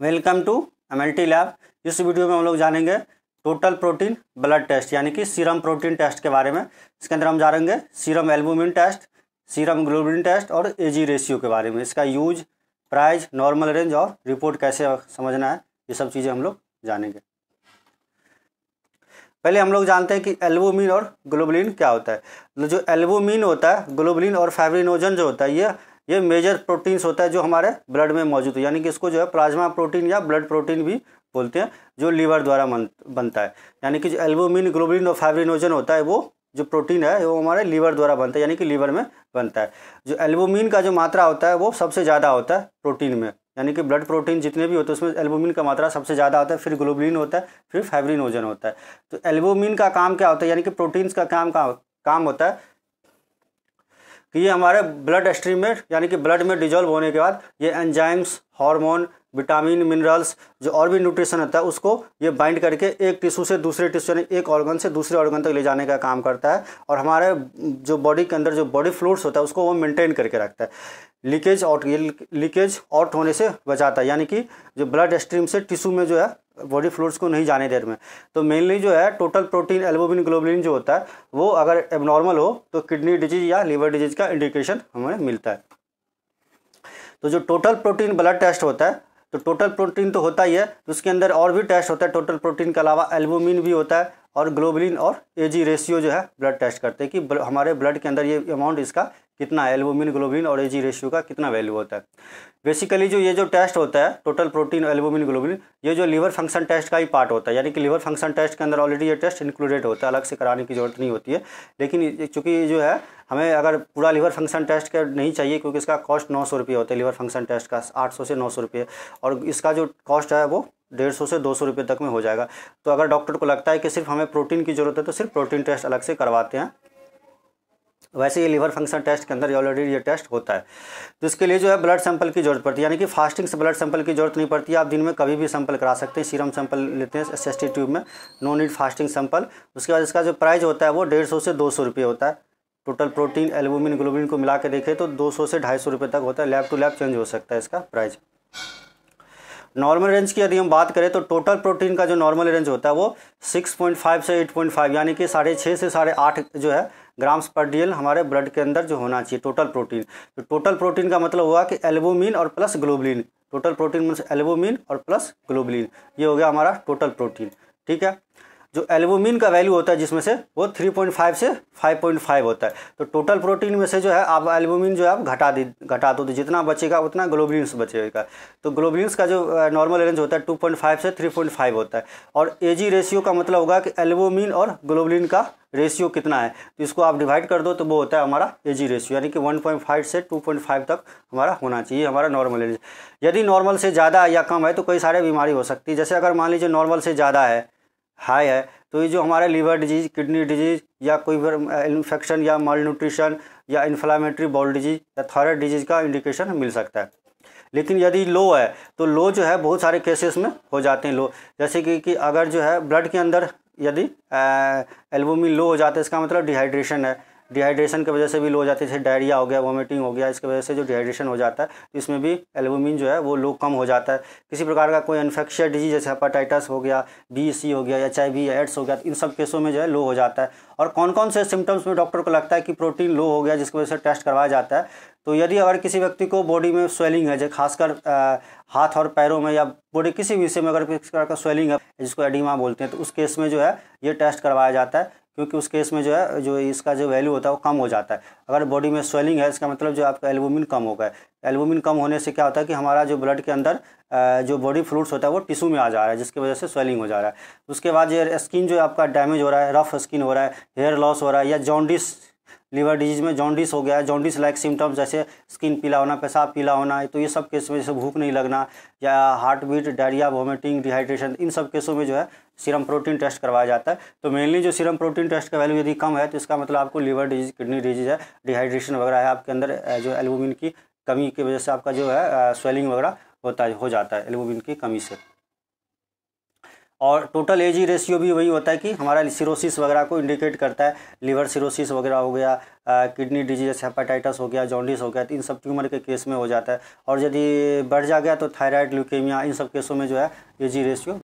welcome to M lab इस video में हम लोग जानेंगे टोटल प्रोटीन ब्लड टेस्ट यानी कि सीरम प्रोटीन टेस्ट के बारे में इसके अंदर हम जानेंगे serum albumin test serum globulin test और एजी रेशियो के बारे में इसका यूज प्राइज नॉर्मल रेंज और रिपोर्ट कैसे समझना है ये सब चीज़ें हम लोग जानेंगे पहले हम लोग जानते हैं कि एल्बुमिन और ग्लोबलिन क्या होता है जो एल्बुमिन होता है ग्लोबलिन और फाइब्रिनोजन जो होता है ये ये मेजर प्रोटीन्स होता है जो हमारे ब्लड में मौजूद है यानी कि इसको जो है प्लाज्मा प्रोटीन या ब्लड प्रोटीन भी बोलते हैं जो लीवर द्वारा बनता है यानी कि जो एल्बोमिन ग्लोबिन और फाइब्रिनोजन होता है वो जो प्रोटीन है वो हमारे लीवर द्वारा बनता है यानी कि लीवर में बनता है जो एल्बोमिन का जो मात्रा होता है वो सबसे ज़्यादा होता है प्रोटीन में यानी कि ब्लड प्रोटीन जितने भी होते हैं उसमें एल्बोमिन का मात्रा सबसे ज़्यादा होता है फिर ग्लोबिन होता है फिर फाइब्रिनोजन होता है तो एल्बोमिन का काम क्या होता है यानी कि प्रोटीन्स का काम का काम होता है कि ये हमारे ब्लड स्ट्रीम में यानी कि ब्लड में डिजॉल्व होने के बाद ये एंजाइम्स हार्मोन विटामिन मिनरल्स जो और भी न्यूट्रिशन होता है उसको ये बाइंड करके एक टिश्यू से दूसरे टिश्यू यानी एक ऑर्गन से दूसरे ऑर्गन तक ले जाने का काम करता है और हमारे जो बॉडी के अंदर जो बॉडी फ्लूड्स होता है उसको वो मेंटेन करके रखता है लीकेज आउट लीकेज आउट होने से बचाता है यानी कि जो ब्लड स्ट्रीम से टिशू में जो है बॉडी फ्लूड्स को नहीं जाने देर में तो मेनली जो है टोटल प्रोटीन एल्बोमिन ग्लोबिन जो होता है वो अगर एबनॉर्मल हो तो किडनी डिजीज या लीवर डिजीज का इंडिकेशन हमें मिलता है तो जो टोटल प्रोटीन ब्लड टेस्ट होता है तो टोटल प्रोटीन तो होता ही है तो उसके अंदर और भी टेस्ट होता है टोटल प्रोटीन के अलावा एल्बोमिन भी होता है और ग्लोबलिन और एजी रेशियो जो है ब्लड टेस्ट करते हैं कि ब्ल, हमारे ब्लड के अंदर ये अमाउंट इसका कितना है एल्बोमिन ग्लोबलिन और एजी रेशियो का कितना वैल्यू होता है बेसिकली जो ये जो टेस्ट होता है टोटल प्रोटीन एल्बोमिन ग्लोबलिन ये जो लीवर फंक्शन टेस्ट का ही पार्ट होता है यानी कि लीवर फंक्शन टेस्ट के अंदर ऑलरेडी ये टेस्ट इंक्लूडेड होता है अलग से कराने की जरूरत नहीं होती है लेकिन चूंकि जो है हमें अगर पूरा लीवर फंक्शन टेस्ट का नहीं चाहिए क्योंकि इसका कॉस्ट नौ सौ रुपये होता है लीवर फंक्शन टेस्ट का आठ सौ से नौ सौ रुपये और इसका जो कॉस्ट है वो डेढ़ सौ से दो सौ रुपये तक में हो जाएगा तो अगर डॉक्टर को लगता है कि सिर्फ हमें प्रोटीन की ज़रूरत है तो सिर्फ प्रोटीन टेस्ट अलग से करवाते हैं वैसे ये लीवर फंक्शन टेस्ट के अंदर ऑलरेडी ये टेस्ट होता है तो इसके लिए जो है ब्लड सैंपल की जरूरत पड़ती है यानी कि फास्टिंग से ब्लड सैंपल की जरूरत नहीं पड़ती आप दिन में कभी भी सैंपल करा सकते हैं सीरम सैंपल लेते हैं एस एस टी ट्यूब में नो नीड फास्टिंग सैंपल उसके बाद इसका जो प्राइस होता है वो डेढ़ सौ से दो सौ रुपये होता है टोटल प्रोटीन एल्बुमिन ग्लोबिन को मिला के देखें तो दो सौ से ढाई सौ रुपये तक होता है लैब टू लैब चेंज हो सकता है इसका प्राइज़ नॉर्मल रेंज की यदि हम बात करें तो टोटल प्रोटीन का जो नॉर्मल रेंज होता है वो 6.5 से 8.5 यानी कि साढ़े छः से साढ़े आठ जो है ग्राम्स पर डीएल हमारे ब्लड के अंदर जो होना चाहिए टोटल प्रोटीन तो टोटल प्रोटीन का मतलब हुआ कि एल्बोमिन और plus globulin total protein means albumin और प्लस ग्लोबलिन ये हो गया हमारा टोटल प्रोटीन ठीक है जो एल्बोमिन का वैल्यू होता है जिसमें से वो 3.5 से 5.5 होता है तो टोटल प्रोटीन में से जो है आप एल्बोमिन जो है आप घटा दी घटा दो तो जितना बचेगा उतना ग्लोबुलिन्स बचेगा तो ग्लोबुलिन्स का जो नॉर्मल रेंज होता है 2.5 से 3.5 होता है और एजी रेशियो का मतलब होगा कि एल्बोमिन और ग्लोबुलिन का रेशियो कितना है तो इसको आप डिवाइड कर दो तो वो होता है हमारा एजी रेशियो यानी कि 1.5 से 2.5 तक हमारा होना चाहिए हमारा नॉर्मल रेंज यदि नॉर्मल से ज़्यादा या कम है तो कई सारे बीमारी हो सकती है जैसे अगर मान लीजिए नॉर्मल से ज़्यादा है हाई है तो ये जो हमारे लीवर डिजीज़ किडनी डिजीज़ या कोई भी इन्फेक्शन या मल न्यूट्रिशन या इन्फ्लामेटरी बॉल डिजीज़ या थायरॉयड डिजीज़ का इंडिकेशन मिल सकता है लेकिन यदि लो है तो लो जो है बहुत सारे केसेस में हो जाते हैं लो जैसे कि, कि अगर जो है ब्लड के अंदर यदि एल्बोमिन लो हो जाता है इसका मतलब डिहाइड्रेशन है डिहाइड्रेशन की वजह से भी लो हो जाती है जैसे डायरिया हो गया वॉमिटिंग हो गया इसकी वजह से जो डिहाइड्रेशन हो जाता है तो इसमें भी एल्बुमिन जो है वो लो कम हो जाता है किसी प्रकार का कोई इन्फेक्शियस डिजीज जैसे हेपाटाइटस हो गया बी सी हो गया एच आई वी एड्स हो गया तो इन सब केसों में जो है लो हो जाता है और कौन कौन से सिम्टम्स में डॉक्टर को लगता है कि प्रोटीन लो हो गया जिसकी वजह से टेस्ट करवाया जाता है तो यदि अगर किसी व्यक्ति को बॉडी में स्वेलिंग है जैसे खासकर हाथ और पैरों में या बॉडी किसी भी हिस्से में अगर किसी प्रकार का स्वेलिंग है जिसको एडिमा बोलते हैं तो उस केस में जो है ये टेस्ट करवाया जाता है क्योंकि उस केस में जो है जो इसका जो वैल्यू होता है वो कम हो जाता है अगर बॉडी में स्वेलिंग है इसका मतलब जो आपका एल्बुमिन कम हो गया एल्बुमिन कम होने से क्या होता है कि हमारा जो ब्लड के अंदर जो बॉडी फ्लूड्स होता है वो टिशू में आ जा रहा है जिसकी वजह से स्वेलिंग हो जा रहा है उसके बाद जो स्किन जो आपका डैमेज हो रहा है रफ स्किन हो रहा है हेयर लॉस हो रहा है या जॉन्डिस लीवर डिजीज़ में जॉन्डिस हो गया है जॉन्डिस लाइक सिम्टम्स जैसे स्किन पीला होना पेशाब पीला होना है तो ये सब केस में जैसे भूख नहीं लगना या heart beat diarrhoea vomiting dehydration इन सब केसों में जो है सीरम प्रोटीन टेस्ट करवाया जाता है तो मेनली जो सीरम प्रोटीन टेस्ट का वैल्यू यदि कम है तो इसका मतलब आपको लीवर डिजीज़ किडनी डिजीज़ है डिहाइड्रेशन वगैरह है आपके अंदर जो एलबोमिन की कमी की वजह से आपका जो है स्वेलिंग वगैरह होता हो जाता है एलबोमिन की कमी से और टोटल एजी रेशियो भी वही होता है कि हमारा सिरोसिस वगैरह को इंडिकेट करता है लीवर सिरोसिस वगैरह हो गया किडनी डिजीज हेपाटाइटस हो गया जॉन्डिस हो गया तो इन सब ट्यूमर के केस में हो जाता है और यदि बढ़ जा गया तो थायराइड ल्यूकेमिया इन सब केसों में जो है एजी रेशियो